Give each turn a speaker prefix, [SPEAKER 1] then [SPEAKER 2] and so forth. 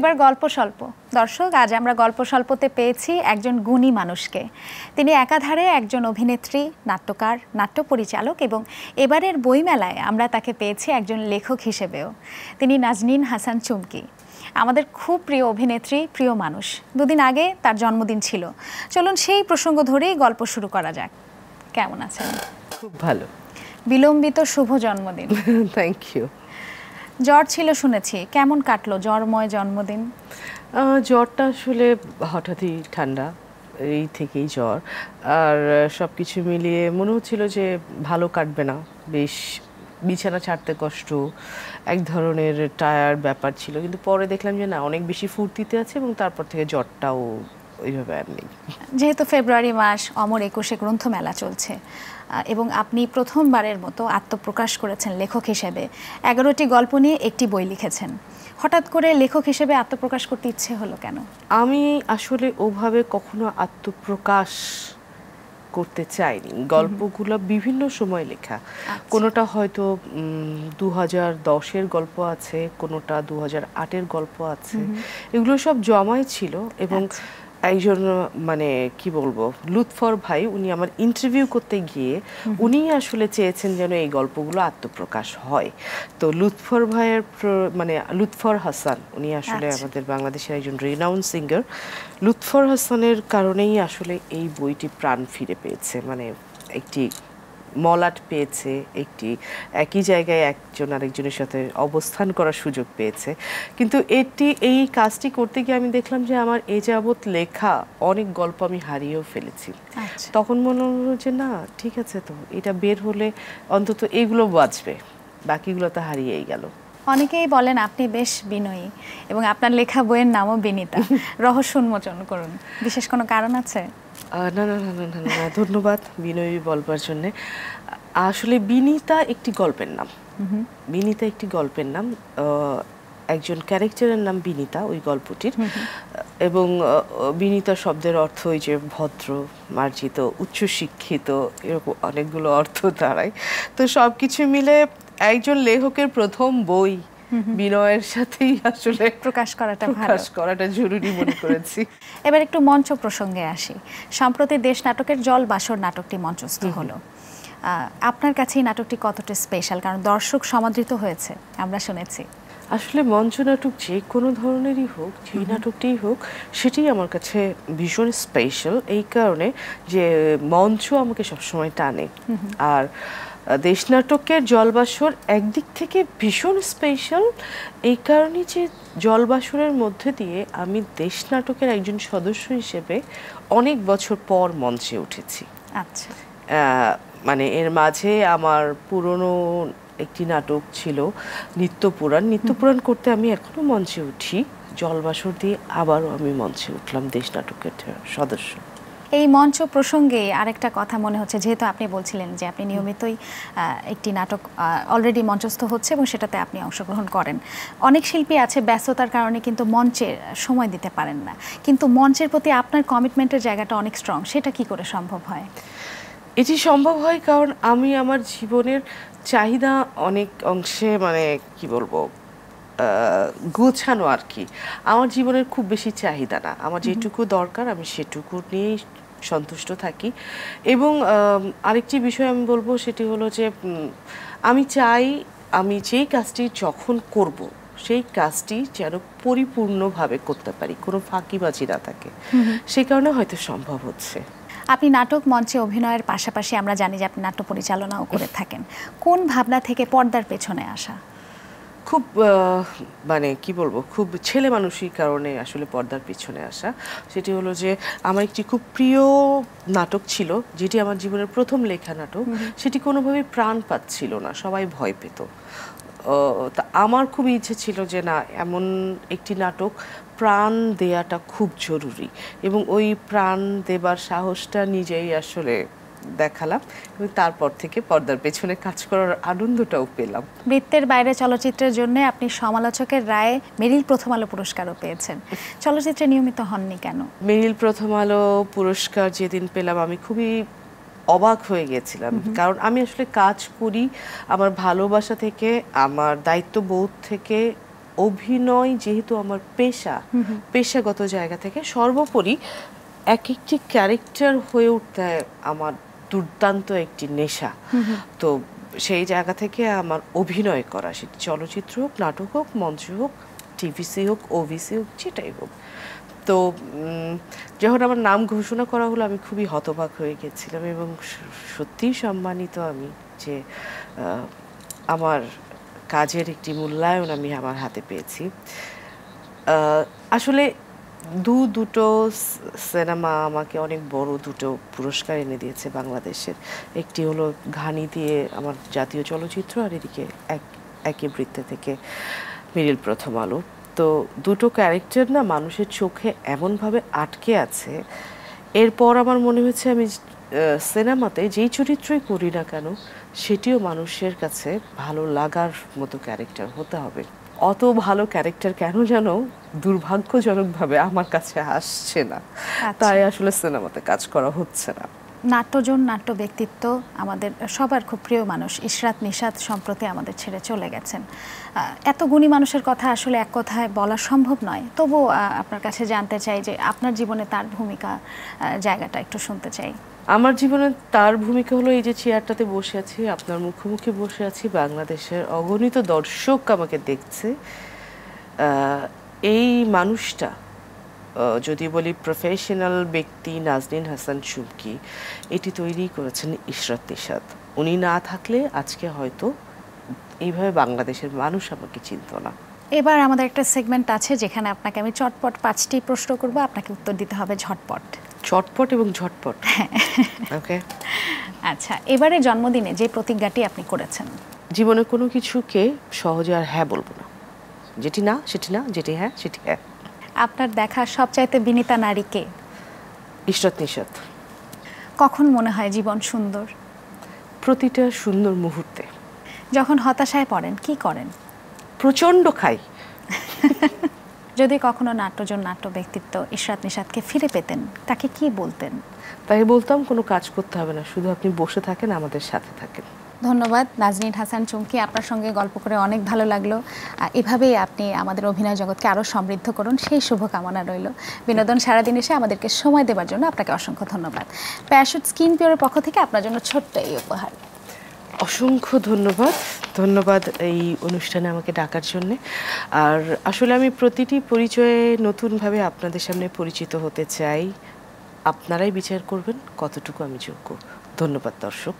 [SPEAKER 1] এবার গল্প স্বল্প দর্শক আজ আমরা গল্প স্বল্পতে পেয়েছি একজন গুণী মানুষকে তিনি একাধারে একজন অভিনেত্রী নাট্যকার নাট্য পরিচালক এবং এবারের বইমেলায় আমরা তাকে পেয়েছি একজন লেখক হিসেবেও তিনি নাজনিন হাসান চুমকি আমাদের খুব প্রিয় অভিনেত্রী প্রিয় মানুষ দুদিন আগে তার জন্মদিন ছিল চলুন সেই প্রসঙ্গ ধরেই গল্প শুরু করা যাক কেমন আছেন খুব ভালো বিলম্বিত শুভ জন্মদিন থ্যাংক ইউ জ্বর ছিল শুনেছি কেমন কাটলো জ্বরময় জন্মদিন
[SPEAKER 2] জ্বরটা আসলে হঠাৎই ঠান্ডা এই থেকেই জ্বর আর সব কিছু মিলিয়ে মনে হচ্ছিল যে ভালো কাটবে না বেশ বিছানা ছাড়তে কষ্ট এক ধরনের টায়ার ব্যাপার ছিল কিন্তু পরে দেখলাম যে না অনেক বেশি ফুর্তিতে আছে এবং তারপর থেকে জ্বরটাও ওইভাবে আর নেই
[SPEAKER 1] যেহেতু ফেব্রুয়ারি মাস অমর একুশে গ্রন্থমেলা চলছে এবং আপনি প্রথমবারের মতো আত্মপ্রকাশ করেছেন লেখক হিসেবে এগারোটি গল্প নিয়ে একটি বই লিখেছেন হঠাৎ করে লেখক হিসেবে আত্মপ্রকাশ করতে ইচ্ছে হলো কেন
[SPEAKER 2] আমি আসলে ওভাবে কখনো আত্মপ্রকাশ করতে চাইনি গল্পগুলো বিভিন্ন সময় লেখা আচ্ছা। কোনোটা হয়তো দু হাজার দশের গল্প আছে কোনোটা দু হাজার আটের গল্প আছে এগুলো সব জমাই ছিল এবং আচ্ছা। একজন মানে কি বলবো লুৎফর ভাই উনি আমার ইন্টারভিউ করতে গিয়ে উনি আসলে চেয়েছেন যেন এই গল্পগুলো আত্মপ্রকাশ হয় তো লুৎফর ভাইয়ের মানে লুৎফর হাসান উনি আসলে আচ্ছা। আমাদের বাংলাদেশের একজন রিনাউন সিঙ্গার লুৎফর হাসানের কারণেই আসলে এই বইটি প্রাণ ফিরে পেয়েছে মানে একটি মলাট পেয়েছে একটি একই জায়গায় একজন আরেকজনের সাথে অবস্থান করার সুযোগ পেয়েছে কিন্তু এটি এই কাজটি করতে গিয়ে আমি দেখলাম যে আমার এ যাবৎ লেখা অনেক গল্প আমি হারিয়েও ফেলেছি আচ্ছা। তখন মনে হলো যে না ঠিক আছে তো এটা বের হলে অন্তত এইগুলো বাঁচবে বাকিগুলো তো হারিয়েই গেল
[SPEAKER 1] অনেকেই বলেন আপনি বেশ বিনয়ী এবং আপনার লেখা বইয়ের নামও বিনীতা রহস্য উন্মোচন করুন বিশেষ কোনো কারণ আছে
[SPEAKER 2] না না না না না না ধন্যবাদ বিনয়ী বলবার জন্যে আসলে বিনীতা একটি গল্পের নাম বিনীতা একটি গল্পের নাম একজন ক্যারেক্টারের নাম বিনীতা ওই গল্পটির এবং বিনীতা শব্দের অর্থ ওই যে ভদ্র মার্জিত উচ্চশিক্ষিত এরকম অনেকগুলো অর্থ দাঁড়ায় তো সব কিছু মিলে একজন লেখকের প্রথম বই বিনয়ের সাথেই আসলে প্রকাশ করাটা প্রকাশ করাটা জরুরি মনে করেছি এবার একটু মঞ্চ প্রসঙ্গে আসি সম্প্রতি
[SPEAKER 1] দেশ নাটকের জল বাসর নাটকটি মঞ্চস্থ হলো আপনার কাছে এই নাটকটি কতটা স্পেশাল কারণ দর্শক সমাদৃত হয়েছে আমরা শুনেছি আসলে মঞ্চ নাটক যে কোনো
[SPEAKER 2] ধরনেরই হোক যে নাটকটিই হোক সেটি আমার কাছে ভীষণ স্পেশাল এই কারণে যে মঞ্চ আমাকে সবসময় টানে আর দেশ নাটকের জলবাসর একদিক থেকে ভীষণ স্পেশাল এই কারণে যে জলবাসরের মধ্যে দিয়ে আমি দেশ নাটকের একজন সদস্য হিসেবে অনেক বছর পর মঞ্চে উঠেছি আচ্ছা মানে এর মাঝে আমার পুরনো একটি নাটক ছিল নিত্যপুরাণ নিত্যপুরাণ করতে আমি এখনও মঞ্চে উঠি জলবাসর দিয়ে আবারও আমি মঞ্চে উঠলাম দেশ নাটকের সদস্য
[SPEAKER 1] এই মঞ্চ প্রসঙ্গে আরেকটা কথা মনে হচ্ছে যেহেতু আপনি বলছিলেন যে আপনি নিয়মিতই একটি নাটক অলরেডি মঞ্চস্থ হচ্ছে এবং সেটাতে আপনি অংশগ্রহণ করেন অনেক শিল্পী আছে ব্যস্ততার কারণে কিন্তু মঞ্চে সময় দিতে পারেন না কিন্তু মঞ্চের প্রতি আপনার কমিটমেন্টের জায়গাটা অনেক স্ট্রং সেটা কি করে সম্ভব হয়
[SPEAKER 2] এটি সম্ভব হয় কারণ আমি আমার জীবনের চাহিদা অনেক অংশে মানে কি বলবো গোছানো আর কি আমার জীবনের খুব বেশি চাহিদা না আমার যেটুকু দরকার আমি সেটুকু নিয়েই সন্তুষ্ট থাকি এবং আরেকটি বিষয় আমি বলবো সেটি হলো যে আমি চাই আমি যেই কাজটি যখন করব সেই কাজটি যেন পরিপূর্ণভাবে করতে পারি কোনো ফাঁকিবাজি না থাকে সেই কারণে হয়তো সম্ভব হচ্ছে
[SPEAKER 1] আপনি নাটক মঞ্চে অভিনয়ের পাশাপাশি আমরা জানি যে আপনি নাট্য পরিচালনাও করে থাকেন কোন ভাবনা থেকে পর্দার পেছনে আসা
[SPEAKER 2] খুব মানে কি বলবো খুব ছেলে মানুষই কারণে আসলে পর্দার পিছনে আসা সেটি হলো যে আমার একটি খুব প্রিয় নাটক ছিল যেটি আমার জীবনের প্রথম লেখা নাটক সেটি কোনোভাবেই প্রাণ পাচ্ছিল না সবাই ভয় পেত তা আমার খুব ইচ্ছে ছিল যে না এমন একটি নাটক প্রাণ দেয়াটা খুব জরুরি এবং ওই প্রাণ দেবার সাহসটা নিজেই আসলে দেখালাম এবং তারপর থেকে পর্দার পেছনে কাজ করার আনন্দটাও পেলাম
[SPEAKER 1] বৃত্তের বাইরে চলচ্চিত্রের জন্য আপনি সমালোচকের রায়ে মেরিল প্রথম আলো পুরস্কারও পেয়েছেন চলচ্চিত্রে নিয়মিত হননি কেন
[SPEAKER 2] মেরিল প্রথম আলো পুরস্কার যেদিন পেলাম আমি খুবই অবাক হয়ে গেছিলাম কারণ আমি আসলে কাজ করি আমার ভালোবাসা থেকে আমার দায়িত্ববোধ থেকে অভিনয় যেহেতু আমার পেশা পেশাগত জায়গা থেকে সর্বোপরি এক একটি ক্যারেক্টার হয়ে উঠতে আমার দুর্দান্ত একটি নেশা তো সেই জায়গা থেকে আমার অভিনয় করা সেটি চলচ্চিত্র হোক নাটক হোক মঞ্চ হোক টিভিসি হোক ওভিসি হোক যেটাই হোক তো যখন আমার নাম ঘোষণা করা হলো আমি খুবই হতবাক হয়ে গেছিলাম এবং সত্যিই সম্মানিত আমি যে আমার কাজের একটি মূল্যায়ন আমি আমার হাতে পেয়েছি আসলে দু দুটো সিনেমা আমাকে অনেক বড় দুটো পুরস্কার এনে দিয়েছে বাংলাদেশের একটি হলো ঘানি দিয়ে আমার জাতীয় চলচ্চিত্র আর এদিকে এক একই বৃত্তে থেকে মিরিল প্রথম আলো তো দুটো ক্যারেক্টার না মানুষের চোখে এমনভাবে আটকে আছে এরপর আমার মনে হয়েছে আমি সিনেমাতে যেই চরিত্রই করি না কেন সেটিও মানুষের কাছে ভালো লাগার মতো ক্যারেক্টার হতে হবে অত ভালো ক্যারেক্টার কেন যেন দুর্ভাগ্যজনকভাবে আমার কাছে আসছে না আচ্ছা। তাই আসলে সিনেমাতে কাজ করা হচ্ছে না
[SPEAKER 1] নাট্যজন নাট্য ব্যক্তিত্ব আমাদের সবার খুব প্রিয় মানুষ ইশরাত নিশাদ সম্প্রতি আমাদের ছেড়ে চলে গেছেন এত গুণী মানুষের কথা আসলে এক কথায় বলা সম্ভব নয় তবু আপনার কাছে জানতে চাই যে আপনার জীবনে তার ভূমিকা জায়গাটা একটু শুনতে
[SPEAKER 2] চাই আমার জীবনে তার ভূমিকা হলো এই যে চেয়ারটাতে বসে আছি আপনার মুখোমুখি বসে আছি বাংলাদেশের অগণিত দর্শক আমাকে দেখছে এই মানুষটা যদি বলি প্রফেশনাল ব্যক্তি নাজরিন হাসান শুমকি এটি তৈরি করেছেন ইশরাত নিশাদ উনি না থাকলে আজকে হয়তো এইভাবে বাংলাদেশের মানুষ আমাকে চিনত না
[SPEAKER 1] এবার আমাদের একটা সেগমেন্ট আছে যেখানে আপনাকে আমি চটপট পাঁচটি প্রশ্ন করব আপনাকে উত্তর দিতে হবে ঝটপট
[SPEAKER 2] চটপট এবং ঝটপট ওকে
[SPEAKER 1] আচ্ছা এবারে জন্মদিনে যে প্রতিজ্ঞাটি আপনি করেছেন
[SPEAKER 2] জীবনে কোনো কিছুকে সহজে আর হ্যাঁ বলবো না যেটি না সেটি না যেটি হ্যাঁ সেটি হ্যাঁ
[SPEAKER 1] আপনার দেখা সবচাইতে বিনীতা নারীকে ঈশ্বর নিষাদ কখন মনে হয় জীবন সুন্দর
[SPEAKER 2] প্রতিটা সুন্দর মুহূর্তে
[SPEAKER 1] যখন হতাশায় পড়েন কি করেন
[SPEAKER 2] প্রচণ্ড খাই
[SPEAKER 1] যদি কখনো নাট্যজন নাট্য ব্যক্তিত্ব ইশরাত নিষাদকে ফিরে পেতেন তাকে কি বলতেন তাকে
[SPEAKER 2] বলতাম কোনো কাজ করতে হবে না শুধু আপনি বসে থাকেন আমাদের সাথে থাকেন
[SPEAKER 1] ধন্যবাদ নাজনীন হাসান চুমকি আপনার সঙ্গে গল্প করে অনেক ভালো লাগলো এভাবেই আপনি আমাদের অভিনয় জগৎকে আরও সমৃদ্ধ করুন সেই শুভকামনা রইল বিনোদন সারাদিন এসে আমাদেরকে সময় দেওয়ার জন্য আপনাকে অসংখ্য ধন্যবাদ প্যাশুট স্কিন পিওরের পক্ষ থেকে আপনার জন্য ছোট্ট এই উপহার
[SPEAKER 2] অসংখ্য ধন্যবাদ ধন্যবাদ এই অনুষ্ঠানে আমাকে ডাকার জন্যে আর আসলে আমি প্রতিটি পরিচয়ে নতুনভাবে আপনাদের সামনে পরিচিত হতে চাই আপনারাই বিচার করবেন কতটুকু আমি যোগ্য ধন্যবাদ দর্শক